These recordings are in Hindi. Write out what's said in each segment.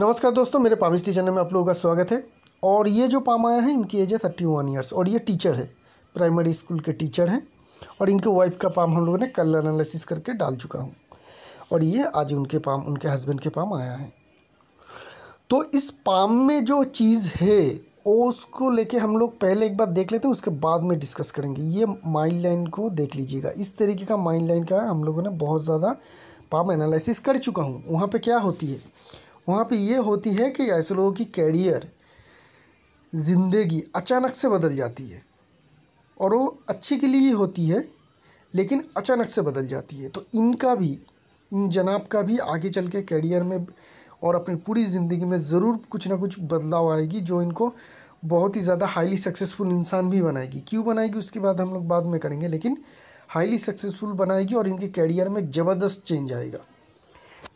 नमस्कार दोस्तों मेरे पामिस्टी चैनल में आप लोगों का स्वागत है और ये जो पाम आया है इनकी एज है थर्टी वन ईयर्स और ये टीचर है प्राइमरी स्कूल के टीचर हैं और इनके वाइफ का पाम हम लोगों ने कल एनालिसिस करके डाल चुका हूँ और ये आज उनके पाम उनके हस्बैंड के पाम आया है तो इस पाम में जो चीज़ है वो उसको लेके हम लोग पहले एक बार देख लेते हैं उसके बाद में डिस्कस करेंगे ये माइल लाइन को देख लीजिएगा इस तरीके का माइल लाइन का हम लोगों ने बहुत ज़्यादा पाम एनालिसिस कर चुका हूँ वहाँ पर क्या होती है वहाँ पे ये होती है कि ऐसे लोगों की कैरियर ज़िंदगी अचानक से बदल जाती है और वो अच्छे के लिए ही होती है लेकिन अचानक से बदल जाती है तो इनका भी इन जनाब का भी आगे चल के कैरियर में और अपनी पूरी ज़िंदगी में ज़रूर कुछ ना कुछ बदलाव आएगी जो इनको बहुत ही ज़्यादा हाईली सक्सेसफुल इंसान भी बनाएगी क्यों बनाएगी उसके बाद हम लोग बाद में करेंगे लेकिन हाईली सक्सेसफुल बनाएगी और इनके कैरियर में ज़बरदस्त चेंज आएगा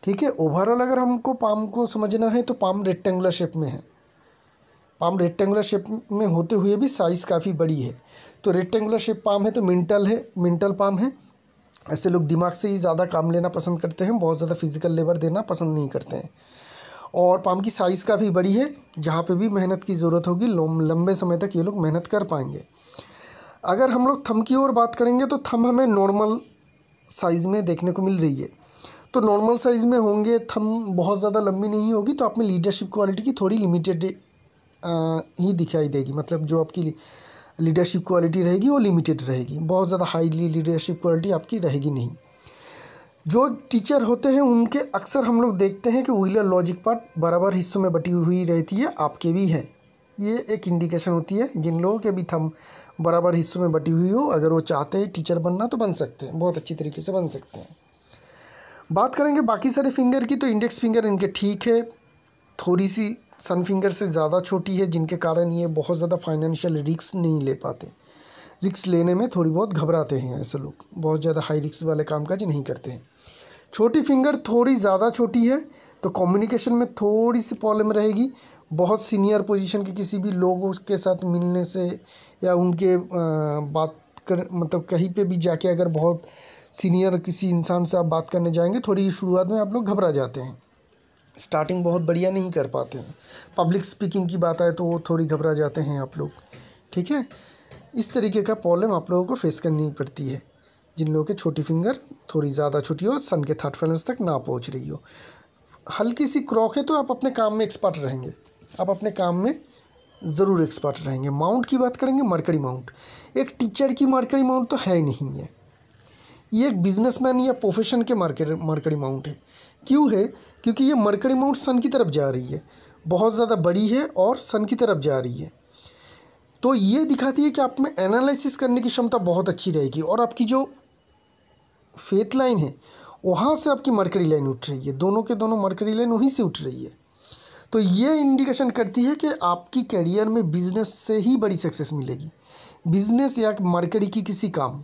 ठीक है ओवरऑल अगर हमको पाम को समझना है तो पाम रेक्टेंगुलर शेप में है पाम रेक्टेंगुलर शेप में होते हुए भी साइज़ काफ़ी बड़ी है तो रेक्टेंगुलर शेप पाम है तो मिंटल है मिंटल पाम है ऐसे लोग दिमाग से ही ज़्यादा काम लेना पसंद करते हैं बहुत ज़्यादा फिजिकल लेबर देना पसंद नहीं करते हैं और पाम की साइज़ काफ़ी बड़ी है जहाँ पे भी मेहनत की ज़रूरत होगी लंबे समय तक ये लोग मेहनत कर पाएंगे अगर हम लोग थम की ओर बात करेंगे तो थम हमें नॉर्मल साइज़ में देखने को मिल रही है तो नॉर्मल साइज़ में होंगे थम बहुत ज़्यादा लंबी नहीं होगी तो आप में लीडरशिप क्वालिटी की थोड़ी लिमिटेड ही दिखाई देगी मतलब जो आपकी लीडरशिप क्वालिटी रहेगी वो लिमिटेड रहेगी बहुत ज़्यादा हाईली लीडरशिप क्वालिटी आपकी रहेगी नहीं जो टीचर होते हैं उनके अक्सर हम लोग देखते हैं कि व्हीलर लॉजिक पार्ट बराबर हिस्सों में बटी हुई रहती है आपके भी है ये एक इंडिकेशन होती है जिन लोगों के भी थम बराबर हिस्सों में बटी हुई हो अगर वो चाहते हैं टीचर बनना तो बन सकते हैं बहुत अच्छी तरीके से बन सकते हैं बात करेंगे बाकी सारे फिंगर की तो इंडेक्स फिंगर इनके ठीक है थोड़ी सी सन फिंगर से ज़्यादा छोटी है जिनके कारण ये बहुत ज़्यादा फाइनेंशियल रिक्स नहीं ले पाते रिक्स लेने में थोड़ी बहुत घबराते हैं ऐसे लोग बहुत ज़्यादा हाई रिक्स वाले कामकाज नहीं करते हैं छोटी फिंगर थोड़ी ज़्यादा छोटी है तो कम्युनिकेशन में थोड़ी सी प्रॉब्लम रहेगी बहुत सीनियर पोजीशन के किसी भी लोगों के साथ मिलने से या उनके बात कर मतलब कहीं पे भी जाके अगर बहुत सीनियर किसी इंसान से आप बात करने जाएंगे थोड़ी शुरुआत में आप लोग घबरा जाते हैं स्टार्टिंग बहुत बढ़िया नहीं कर पाते हैं पब्लिक स्पीकिंग की बात आए तो वो थोड़ी घबरा जाते हैं आप लोग ठीक है इस तरीके का प्रॉब्लम आप लोगों को फेस करनी पड़ती है जिन लोगों के छोटी फिंगर थोड़ी ज़्यादा छोटी हो सन के थर्ड फ्रेंस तक ना पहुँच रही हो हल्की सी क्रॉक है तो आप अपने काम में एक्सपर्ट रहेंगे आप अपने काम में ज़रूर एक्सपर्ट रहेंगे माउंट की बात करेंगे मरकरी माउंट एक टीचर की मरकरी माउंट तो है नहीं है ये एक बिजनेसमैन या प्रोफेशन के मार्केट मरकड़ी माउंट है क्यों है क्योंकि ये मरकड़ी माउंट सन की तरफ जा रही है बहुत ज़्यादा बड़ी है और सन की तरफ जा रही है तो ये दिखाती है कि आप में एनालिसिस करने की क्षमता बहुत अच्छी रहेगी और आपकी जो फेथ लाइन है वहाँ से आपकी मरकरी लाइन उठ रही है दोनों के दोनों मरकरी लाइन वहीं से उठ रही है तो ये इंडिकेशन करती है कि आपकी करियर में बिजनेस से ही बड़ी सक्सेस मिलेगी बिजनेस या मरकरी की किसी काम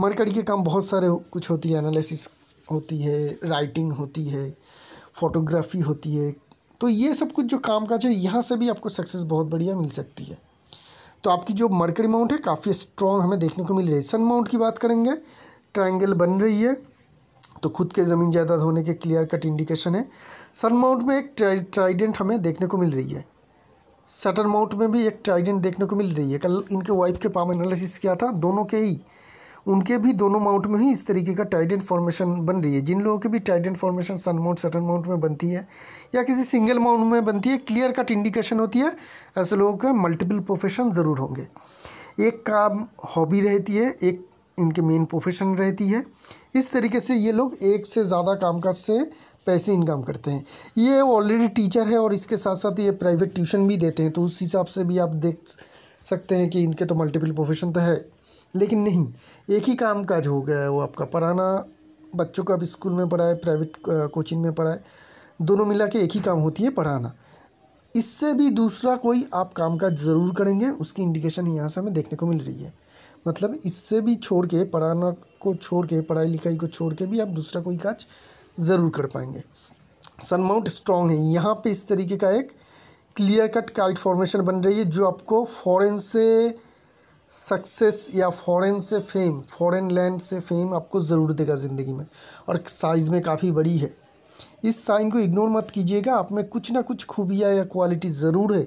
मार्केट के काम बहुत सारे कुछ होती है एनालिसिस होती है राइटिंग होती है फोटोग्राफी होती है तो ये सब कुछ जो काम काज है यहाँ से भी आपको सक्सेस बहुत बढ़िया मिल सकती है तो आपकी जो मरकड़ी माउंट है काफ़ी स्ट्रॉन्ग हमें देखने को मिल रही है सन माउंट की बात करेंगे ट्रायंगल बन रही है तो खुद के ज़मीन जायदाद होने के क्लियर कट इंडिकेशन है सन माउंट में एक ट्राइडेंट हमें देखने को मिल रही है सटन माउंट में भी एक ट्राइडेंट देखने को मिल रही है कल इनके वाइफ के पाम एनालिसिस किया था दोनों के ही उनके भी दोनों माउंट में ही इस तरीके का टाइडेंट फॉर्मेशन बन रही है जिन लोगों के भी trident formation Sun mount Saturn mount में बनती है या किसी सिंगल माउंट में बनती है क्लियर कट इंडिकेशन होती है ऐसे लोगों के मल्टीपल प्रोफेशन ज़रूर होंगे एक काम हॉबी रहती है एक इनके मेन प्रोफेशन रहती है इस तरीके से ये लोग एक से ज़्यादा काम काज से पैसे इनकम करते हैं ये ऑलरेडी टीचर है और इसके साथ साथ ये प्राइवेट ट्यूशन भी देते हैं तो उस हिसाब से भी आप देख सकते हैं कि इनके तो मल्टीपल प्रोफेशन तो है लेकिन नहीं एक ही काम काज हो गया है वो आपका पढ़ाना बच्चों का भी स्कूल में पढ़ाए प्राइवेट कोचिंग में पढ़ाए दोनों मिला के एक ही काम होती है पढ़ाना इससे भी दूसरा कोई आप काम काज ज़रूर करेंगे उसकी इंडिकेशन यहाँ से हमें देखने को मिल रही है मतलब इससे भी छोड़ के पढ़ाना को छोड़ के पढ़ाई लिखाई को छोड़ के भी आप दूसरा कोई काज ज़रूर कर पाएंगे सनमाउंट स्ट्रॉन्ग है यहाँ पे इस तरीके का एक क्लियर कट काइट फॉर्मेशन बन रही है जो आपको फॉरेन से सक्सेस या फॉरेन से फेम फॉरेन लैंड से फेम आपको ज़रूर देगा ज़िंदगी में और साइज़ में काफ़ी बड़ी है इस साइन को इग्नोर मत कीजिएगा आप में कुछ ना कुछ खूबियाँ या क्वालिटी ज़रूर है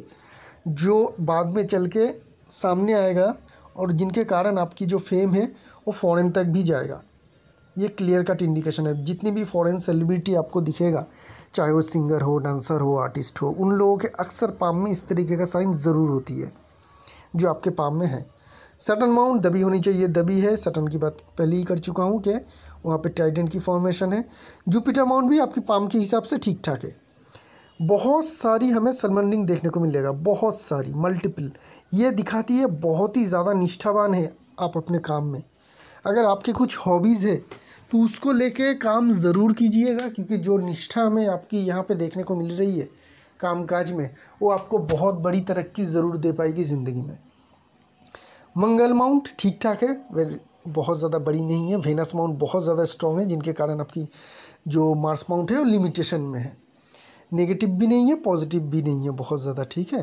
जो बाद में चल के सामने आएगा और जिनके कारण आपकी जो फेम है वो फॉरेन तक भी जाएगा ये क्लियर कट इंडिकेशन है जितनी भी फॉरेन सेलिब्रिटी आपको दिखेगा चाहे वो सिंगर हो डांसर हो आर्टिस्ट हो उन लोगों के अक्सर पाम में इस तरीके का साइन ज़रूर होती है जो आपके पाम में है सटन माउंट दबी होनी चाहिए दबी है सटन की बात पहले ही कर चुका हूँ कि वहाँ पे टाइडेंट की फॉर्मेशन है जुपिटर माउंट भी आपकी पाम के हिसाब से ठीक ठाक है बहुत सारी हमें सरमंडिंग देखने को मिलेगा बहुत सारी मल्टीपल ये दिखाती है बहुत ही ज़्यादा निष्ठावान है आप अपने काम में अगर आपके कुछ हॉबीज़ है तो उसको लेके काम ज़रूर कीजिएगा क्योंकि जो निष्ठा हमें आपकी यहाँ पे देखने को मिल रही है कामकाज में वो आपको बहुत बड़ी तरक्की ज़रूर दे पाएगी ज़िंदगी में मंगल माउंट ठीक ठाक है वेल बहुत ज़्यादा बड़ी नहीं है वेनस माउंट बहुत ज़्यादा स्ट्रॉन्ग है जिनके कारण आपकी जो मार्स माउंट है वो लिमिटेशन में है नेगेटिव भी नहीं है पॉजिटिव भी नहीं है बहुत ज़्यादा ठीक है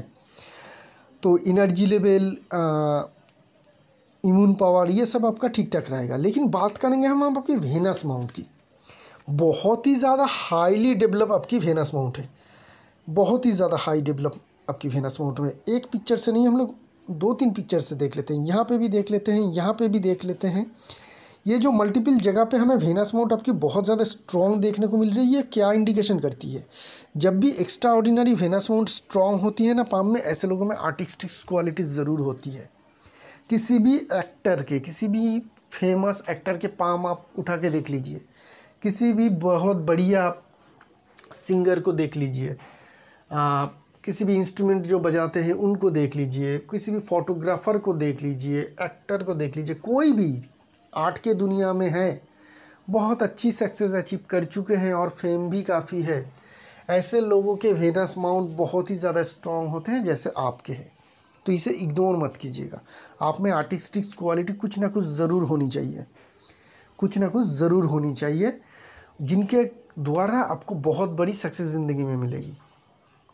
तो इनर्जी लेवल इम्यून पावर ये सब आपका ठीक ठाक रहेगा लेकिन बात करेंगे हम आप आपकी वेनस माउंट की बहुत ही ज़्यादा हाईली डेवलप आपकी वेनस माउंट है बहुत ही ज़्यादा हाई डेवलप आपकी वेनस माउंट में एक पिक्चर से नहीं हम लोग दो तीन पिक्चर से देख लेते हैं यहाँ पे भी देख लेते हैं यहाँ पे भी देख लेते हैं ये जो मल्टीपल जगह पे हमें वेनस माउंट आपकी बहुत ज़्यादा स्ट्रॉन्ग देखने को मिल रही है ये क्या इंडिकेशन करती है जब भी extraordinary Venus mount strong होती है ना पाम में ऐसे लोगों में आर्टिस्टिक्स क्वालिटी ज़रूर होती है किसी भी एक्टर के किसी भी फेमस एक्टर के पाम आप उठा के देख लीजिए किसी भी बहुत बढ़िया सिंगर को देख लीजिए किसी भी इंस्ट्रूमेंट जो बजाते हैं उनको देख लीजिए किसी भी फोटोग्राफ़र को देख लीजिए एक्टर को देख लीजिए कोई भी आर्ट के दुनिया में है बहुत अच्छी सक्सेस अचीव कर चुके हैं और फेम भी काफ़ी है ऐसे लोगों के वेनस माउंट बहुत ही ज़्यादा स्ट्रॉन्ग होते हैं जैसे आपके हैं तो इसे इग्नोर मत कीजिएगा आप में आर्टिस्टिक्स क्वालिटी कुछ ना कुछ ज़रूर होनी चाहिए कुछ ना कुछ ज़रूर होनी चाहिए जिनके द्वारा आपको बहुत बड़ी सक्सेस ज़िंदगी में मिलेगी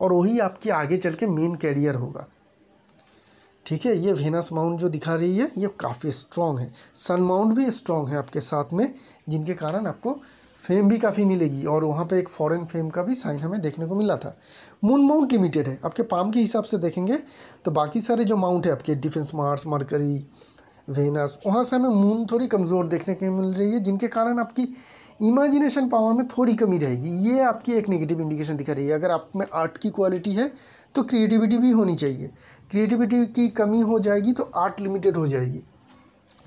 और वही आपके आगे चल के मेन कैरियर होगा ठीक है ये वेनस माउंट जो दिखा रही है ये काफ़ी स्ट्रांग है सन माउंट भी स्ट्रांग है आपके साथ में जिनके कारण आपको फेम भी काफ़ी मिलेगी और वहाँ पे एक फॉरेन फेम का भी साइन हमें देखने को मिला था मून माउंट लिमिटेड है आपके पाम के हिसाब से देखेंगे तो बाकी सारे जो माउंट है आपके डिफेंस मार्स मरकरी वेनास वहाँ से हमें मून थोड़ी कमज़ोर देखने को मिल रही है जिनके कारण आपकी इमेजिनेशन पावर में थोड़ी कमी रहेगी ये आपकी एक नेगेटिव इंडिकेशन दिखा रही है अगर आप में आर्ट की क्वालिटी है तो क्रिएटिविटी भी होनी चाहिए क्रिएटिविटी की कमी हो जाएगी तो आर्ट लिमिटेड हो जाएगी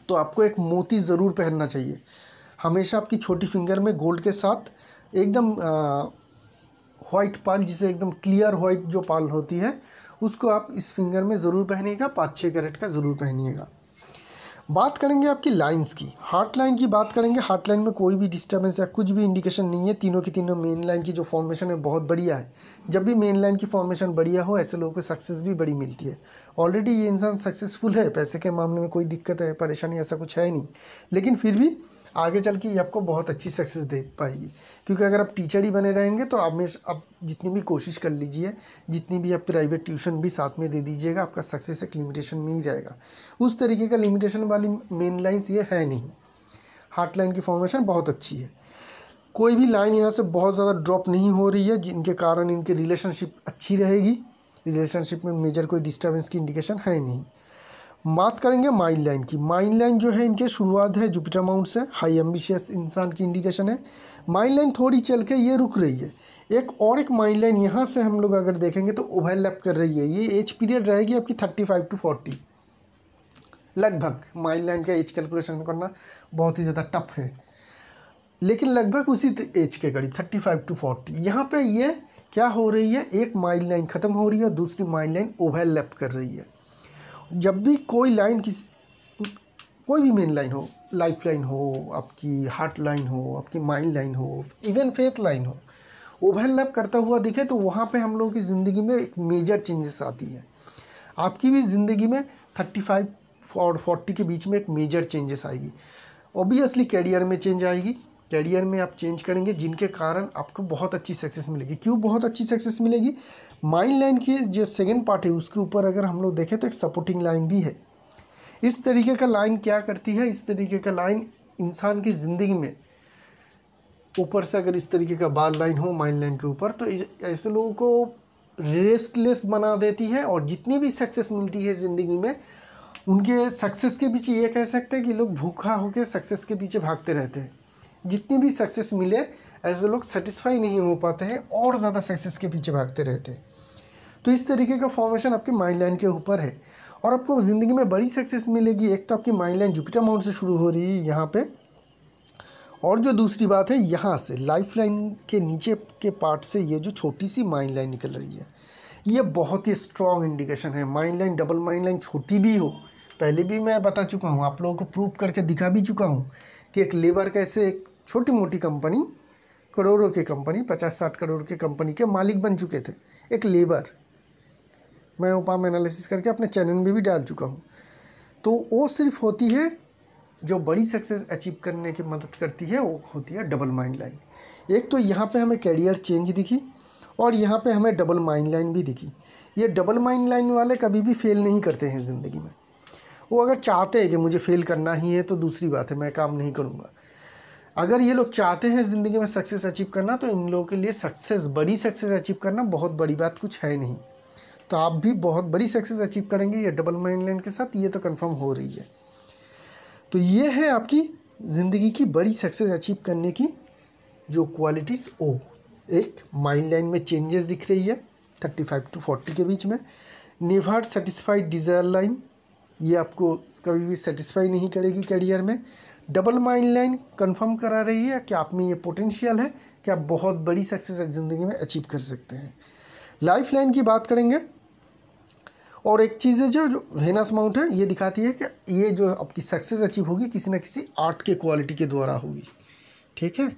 तो आपको एक मोती ज़रूर पहनना चाहिए हमेशा आपकी छोटी फिंगर में गोल्ड के साथ एकदम वाइट पाल जिसे एकदम क्लियर वाइट जो पाल होती है उसको आप इस फिंगर में ज़रूर पहनिएगा पाँच छः कैरेट का ज़रूर पहनिएगा बात करेंगे आपकी लाइंस की हार्ट लाइन की बात करेंगे हार्ट लाइन में कोई भी डिस्टर्बेंस या कुछ भी इंडिकेशन नहीं है तीनों की तीनों मेन लाइन की जो फॉर्मेशन है बहुत बढ़िया है जब भी मेन लाइन की फॉर्मेशन बढ़िया हो ऐसे लोगों को सक्सेस भी बड़ी मिलती है ऑलरेडी ये इंसान सक्सेसफुल है पैसे के मामले में कोई दिक्कत है परेशानी ऐसा कुछ है नहीं लेकिन फिर भी आगे चल के ये आपको बहुत अच्छी सक्सेस दे पाएगी क्योंकि अगर आप टीचर ही बने रहेंगे तो आप में आप जितनी भी कोशिश कर लीजिए जितनी भी आप प्राइवेट ट्यूशन भी साथ में दे दीजिएगा आपका सक्सेस एक लिमिटेशन में ही जाएगा उस तरीके का लिमिटेशन वाली मेन लाइन्स ये है नहीं हार्ट लाइन की फॉर्मेशन बहुत अच्छी है कोई भी लाइन यहाँ से बहुत ज़्यादा ड्रॉप नहीं हो रही है जिनके कारण इनकी रिलेशनशिप अच्छी रहेगी रिलेशनशिप में मेजर कोई डिस्टर्बेंस की इंडिकेशन है नहीं बात करेंगे माइन लाइन की माइन लाइन जो है इनके शुरुआत है जुपिटर माउंट से हाई एम्बिशियस इंसान की इंडिकेशन है माइन लाइन थोड़ी चल के ये रुक रही है एक और एक माइन लाइन यहाँ से हम लोग अगर देखेंगे तो ओवरलैप कर रही है ये एज पीरियड रहेगी आपकी थर्टी फाइव टू फोर्टी लगभग माइन लाइन का एज कैलकुलेशन करना बहुत ही ज़्यादा टफ है लेकिन लगभग उसी एज के करीब थर्टी फाइव टू फोर्टी यहाँ पर ये क्या हो रही है एक माइल लाइन ख़त्म हो रही है और दूसरी माइल लाइन ओवरलैप कर रही है जब भी कोई लाइन किस कोई भी मेन लाइन हो लाइफ लाइन हो आपकी हार्ट लाइन हो आपकी माइंड लाइन हो इवन फेथ लाइन हो ओवरलैप करता हुआ दिखे तो वहाँ पे हम लोगों की ज़िंदगी में एक मेजर चेंजेस आती है आपकी भी ज़िंदगी में थर्टी फाइव और फोर्टी के बीच में एक मेजर चेंजेस आएगी ऑब्वियसली कैरियर में चेंज आएगी कैरियर में आप चेंज करेंगे जिनके कारण आपको बहुत अच्छी सक्सेस मिलेगी क्यों बहुत अच्छी सक्सेस मिलेगी माइंड लाइन की जो सेकेंड पार्ट है उसके ऊपर अगर हम लोग देखें तो एक सपोर्टिंग लाइन भी है इस तरीके का लाइन क्या करती है इस तरीके का लाइन इंसान की ज़िंदगी में ऊपर से अगर इस तरीके का बाल लाइन हो माइंड लाइन के ऊपर तो ऐसे लोगों को रेस्टलेस बना देती है और जितनी भी सक्सेस मिलती है ज़िंदगी में उनके सक्सेस के पीछे ये कह सकते हैं कि लोग भूखा होकर सक्सेस के पीछे भागते रहते हैं जितनी भी सक्सेस मिले ऐसे लोग सेटिस्फाई नहीं हो पाते हैं और ज़्यादा सक्सेस के पीछे भागते रहते हैं तो इस तरीके का फॉर्मेशन आपके माइंड लाइन के ऊपर है और आपको ज़िंदगी में बड़ी सक्सेस मिलेगी एक तो आपकी माइंड लाइन जुपिटर माउंट से शुरू हो रही है यहाँ पर और जो दूसरी बात है यहाँ से लाइफ लाइन के नीचे के पार्ट से ये जो छोटी सी माइंड लाइन निकल रही है ये बहुत ही स्ट्रॉन्ग इंडिकेशन है mind line double mind line छोटी भी हो पहले भी मैं बता चुका हूँ आप लोगों को प्रूव करके दिखा भी चुका हूँ कि एक लेबर कैसे एक छोटी मोटी कंपनी करोड़ों की कंपनी पचास साठ करोड़ की कंपनी के मालिक बन चुके थे एक लेबर मैं ओपाम एनालिसिस करके अपने चैनल में भी डाल चुका हूँ तो वो सिर्फ होती है जो बड़ी सक्सेस अचीव करने की मदद करती है वो होती है डबल माइंड लाइन एक तो यहाँ पे हमें कैरियर चेंज दिखी और यहाँ पे हमें डबल माइंड लाइन भी दिखी ये डबल माइंड लाइन वाले कभी भी फेल नहीं करते हैं ज़िंदगी में वो अगर चाहते हैं कि मुझे फेल करना ही है तो दूसरी बात है मैं काम नहीं करूँगा अगर ये लोग चाहते हैं ज़िंदगी में सक्सेस अचीव करना तो इन लोगों के लिए सक्सेस बड़ी सक्सेस अचीव करना बहुत बड़ी बात कुछ है नहीं तो आप भी बहुत बड़ी सक्सेस अचीव करेंगे ये डबल माइंड लैंड के साथ ये तो कंफर्म हो रही है तो ये है आपकी ज़िंदगी की बड़ी सक्सेस अचीव करने की जो क्वालिटीज़ ओ एक माइंड लाइन में चेंजेस दिख रही है थर्टी फाइव टू फोर्टी के बीच में नेवर सेटिस्फाइड डिज़ायर लाइन ये आपको कभी भी सेटिस्फाई नहीं करेगी करियर में डबल माइंड लाइन कन्फर्म करा रही है कि आप में ये पोटेंशियल है कि आप बहुत बड़ी सक्सेस ज़िंदगी में अचीव कर सकते हैं लाइफ लाइन की बात करेंगे और एक चीज़ है जो जो वेनस माउंट है ये दिखाती है कि ये जो आपकी सक्सेस अचीव होगी किसी ना किसी आर्ट के क्वालिटी के द्वारा होगी ठीक है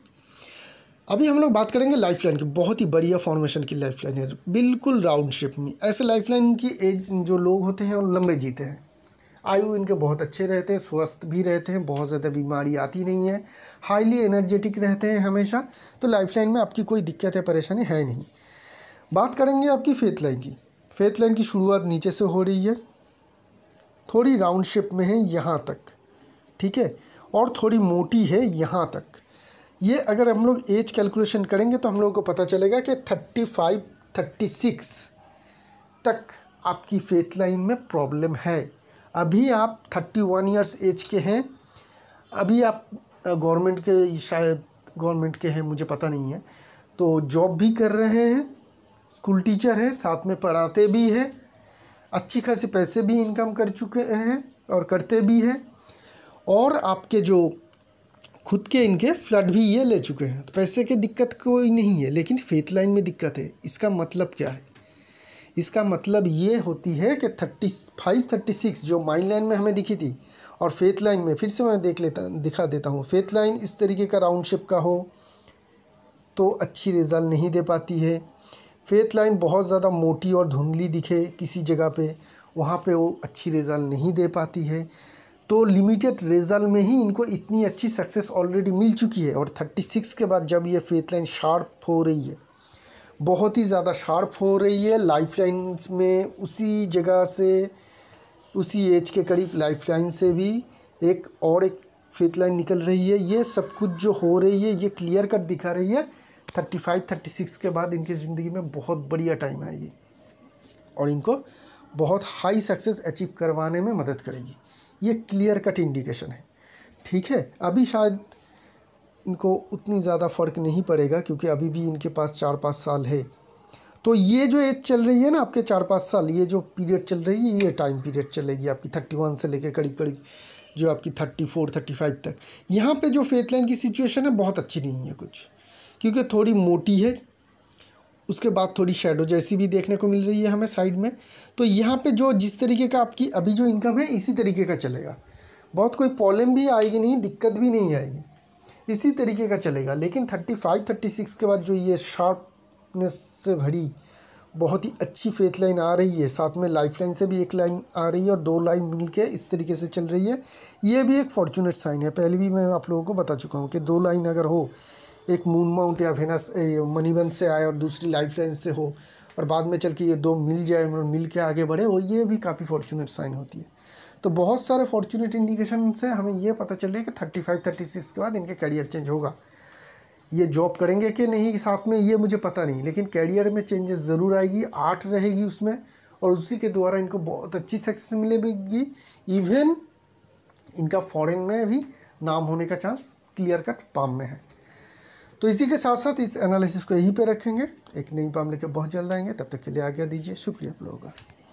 अभी हम लोग बात करेंगे लाइफ लाइन की बहुत ही बढ़िया फॉर्मेशन की लाइफ लाइन है बिल्कुल राउंड शेप में ऐसे लाइफ लाइन की एज जो लोग होते हैं वो लंबे जीते हैं आयु इनके बहुत अच्छे रहते हैं स्वस्थ भी रहते हैं बहुत ज़्यादा बीमारी आती नहीं है हाईली एनर्जेटिक रहते हैं हमेशा तो लाइफ लाइन में आपकी कोई दिक्कत या परेशानी है नहीं बात करेंगे आपकी फेथ लाइन की फेथ लाइन की शुरुआत नीचे से हो रही है थोड़ी राउंड शेप में है यहाँ तक ठीक है और थोड़ी मोटी है यहाँ तक ये अगर हम लोग एज कैलकुलेशन करेंगे तो हम लोगों को पता चलेगा कि थर्टी फाइव थर्टी सिक्स तक आपकी फेथ लाइन में प्रॉब्लम है अभी आप थर्टी वन ईयर्स एज के हैं अभी आप गवर्नमेंट के शायद गवर्नमेंट के हैं मुझे पता नहीं है तो जॉब भी कर रहे हैं स्कूल टीचर हैं साथ में पढ़ाते भी हैं अच्छी खासी पैसे भी इनकम कर चुके हैं और करते भी हैं और आपके जो खुद के इनके फ्लड भी ये ले चुके हैं तो पैसे की दिक्कत कोई नहीं है लेकिन फेथ लाइन में दिक्कत है इसका मतलब क्या है इसका मतलब ये होती है कि थर्टी फाइव थर्टी सिक्स जो माइंड लाइन में हमें दिखी थी और फेथ लाइन में फिर से मैं देख लेता दिखा देता हूँ फेथ लाइन इस तरीके का राउंड शेप का हो तो अच्छी रिजल्ट नहीं दे पाती है फेथ लाइन बहुत ज़्यादा मोटी और धुंधली दिखे किसी जगह पे वहाँ पे वो अच्छी रिजल्ट नहीं दे पाती है तो लिमिटेड रिजल्ट में ही इनको इतनी अच्छी सक्सेस ऑलरेडी मिल चुकी है और थर्टी सिक्स के बाद जब ये फेथ लाइन शार्प हो रही है बहुत ही ज़्यादा शार्प हो रही है लाइफ लाइन्स में उसी जगह से उसी एज के करीब लाइफ लाइन से भी एक और एक फेथ लाइन निकल रही है ये सब कुछ जो हो रही है ये क्लियर कट दिखा रही है थर्टी फाइव थर्टी सिक्स के बाद इनकी ज़िंदगी में बहुत बढ़िया टाइम आएगी और इनको बहुत हाई सक्सेस अचीव करवाने में मदद करेगी ये क्लियर कट इंडिकेशन है ठीक है अभी शायद इनको उतनी ज़्यादा फ़र्क नहीं पड़ेगा क्योंकि अभी भी इनके पास चार पाँच साल है तो ये जो एज चल रही है ना आपके चार पाँच साल ये जो पीरियड चल रही है ये टाइम पीरियड चलेगी आपकी थर्टी वन से लेकर करीब करीब जो आपकी थर्टी फोर थर्टी फाइव तक यहाँ पे जो फेथ लाइन की सिचुएशन है बहुत अच्छी नहीं है कुछ क्योंकि थोड़ी मोटी है उसके बाद थोड़ी शेडो जैसी भी देखने को मिल रही है हमें साइड में तो यहाँ पे जो जिस तरीके का आपकी अभी जो इनकम है इसी तरीके का चलेगा बहुत कोई प्रॉब्लम भी आएगी नहीं दिक्कत भी नहीं आएगी इसी तरीके का चलेगा लेकिन थर्टी फाइव थर्टी सिक्स के बाद जो ये शार्पनेस से भरी बहुत ही अच्छी फेथ लाइन आ रही है साथ में लाइफ लाइन से भी एक लाइन आ रही है और दो लाइन मिल के इस तरीके से चल रही है ये भी एक फॉर्चुनेट साइन है पहले भी मैं आप लोगों को बता चुका हूँ कि दो लाइन अगर हो एक मून माउंट या मनी मनीबन से आए और दूसरी लाइफ लाइन से हो और बाद में चल के ये दो मिल जाए और मिल के आगे बढ़े वो ये भी काफ़ी फॉर्चुनेट साइन होती है तो बहुत सारे फॉर्चुनेट इंडिकेशन से हमें ये पता चल रहा है कि थर्टी फाइव थर्टी सिक्स के बाद इनके कैरियर चेंज होगा ये जॉब करेंगे कि नहीं साथ में ये मुझे पता नहीं लेकिन कैरियर में चेंजेस ज़रूर आएगी आर्ट रहेगी उसमें और उसी के द्वारा इनको बहुत अच्छी सक्सेस मिलेगी इवन इनका फॉरेन में भी नाम होने का चांस क्लियर कट पाम में है तो इसी के साथ साथ इस एनालिसिस को यहीं पे रखेंगे एक नई पाम लेकर बहुत जल्द आएंगे तब तक के लिए आज्ञा दीजिए शुक्रिया आप लोगों का